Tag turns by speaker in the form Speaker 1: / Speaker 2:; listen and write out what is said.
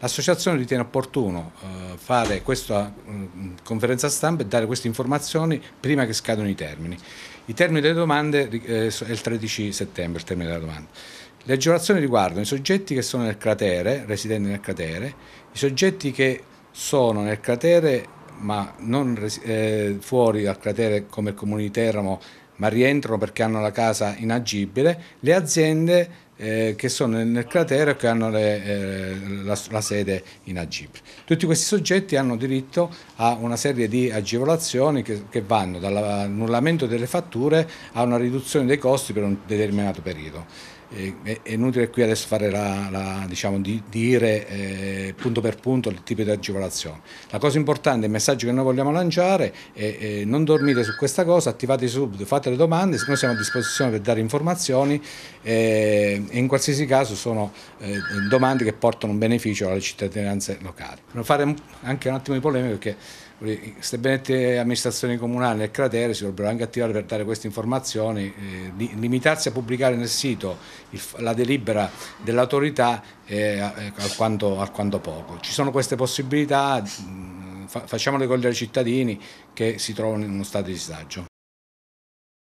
Speaker 1: L'associazione ritiene opportuno eh, fare questa mm, conferenza stampa e dare queste informazioni prima che scadano i termini. I termini delle domande eh, è il 13 settembre, il termine della domanda. Le agevolazioni riguardano i soggetti che sono nel cratere, residenti nel cratere, i soggetti che sono nel cratere ma non eh, fuori dal cratere come il comune di Teramo ma rientrano perché hanno la casa inagibile, le aziende eh, che sono nel cratere e che hanno le, eh, la, la, sede in Agip. Tutti questi soggetti hanno diritto a una serie di agevolazioni che, che vanno dall'annullamento delle fatture a una riduzione dei costi per un determinato periodo è inutile qui adesso fare la, la, diciamo, di, dire eh, punto per punto il tipo di agevolazione. La cosa importante, il messaggio che noi vogliamo lanciare è eh, non dormite su questa cosa, attivate subito, fate le domande, noi siamo a disposizione per dare informazioni eh, e in qualsiasi caso sono eh, domande che portano un beneficio alle cittadinanze locali. Per fare anche un attimo di polemica perché queste benette amministrazioni comunali nel cratere si dovrebbero anche attivare per dare queste informazioni, eh, limitarsi a pubblicare nel sito il, la delibera dell'autorità è eh, alquanto, alquanto, poco. Ci sono queste possibilità, mm, facciamole cogliere ai cittadini che si trovano in uno stato di disagio.